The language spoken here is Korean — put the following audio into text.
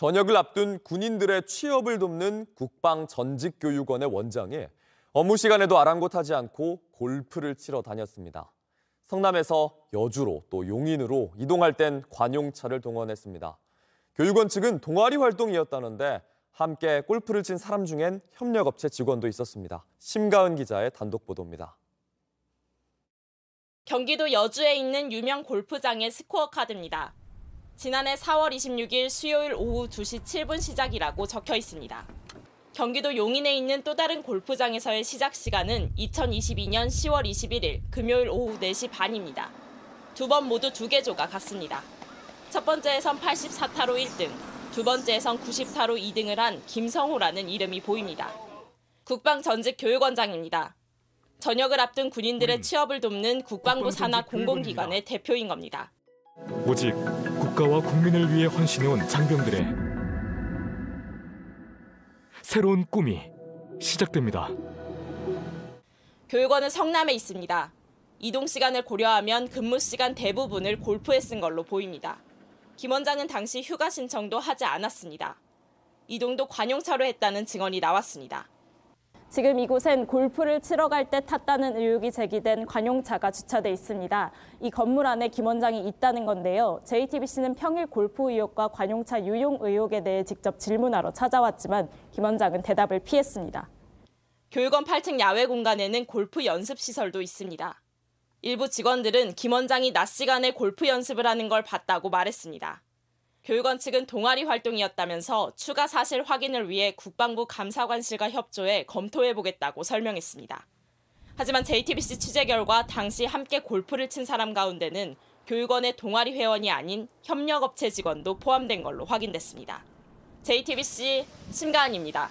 전역을 앞둔 군인들의 취업을 돕는 국방 전직 교육원의 원장이 업무 시간에도 아랑곳하지 않고 골프를 치러 다녔습니다. 성남에서 여주로 또 용인으로 이동할 땐 관용차를 동원했습니다. 교육원 측은 동아리 활동이었다는데 함께 골프를 친 사람 중엔 협력업체 직원도 있었습니다. 심가은 기자의 단독 보도입니다. 경기도 여주에 있는 유명 골프장의 스코어 카드입니다. 지난해 4월 26일 수요일 오후 2시 7분 시작이라고 적혀 있습니다. 경기도 용인에 있는 또 다른 골프장에서의 시작 시간은 2022년 10월 21일 금요일 오후 4시 반입니다. 두 번 모두 두개 조가 같습니다. 첫 번째에선 84타로 1등, 두 번째에선 90타로 2등을 한 김성호라는 이름이 보입니다. 국방 전직 교육원장입니다. 전역을 앞둔 군인들의 취업을 돕는 국방부 산하 공공기관의 대표인 겁니다. 오직 국가와 국민을 위해 헌신해온 장병들의 새로운 꿈이 시작됩니다. 교육원은 성남에 있습니다. 이동 시간을 고려하면 근무 시간 대부분을 골프에 쓴 걸로 보입니다. 김 원장은 당시 휴가 신청도 하지 않았습니다. 이동도 관용차로 했다는 증언이 나왔습니다. 지금 이곳엔 골프를 치러 갈 때 탔다는 의혹이 제기된 관용차가 주차돼 있습니다. 이 건물 안에 김 원장이 있다는 건데요. JTBC는 평일 골프 의혹과 관용차 유용 의혹에 대해 직접 질문하러 찾아왔지만 김 원장은 대답을 피했습니다. 교육원 8층 야외 공간에는 골프 연습 시설도 있습니다. 일부 직원들은 김 원장이 낮 시간에 골프 연습을 하는 걸 봤다고 말했습니다. 교육원 측은 동아리 활동이었다면서 추가 사실 확인을 위해 국방부 감사관실과 협조해 검토해보겠다고 설명했습니다. 하지만 JTBC 취재 결과 당시 함께 골프를 친 사람 가운데는 교육원의 동아리 회원이 아닌 협력업체 직원도 포함된 걸로 확인됐습니다. JTBC 심가은입니다.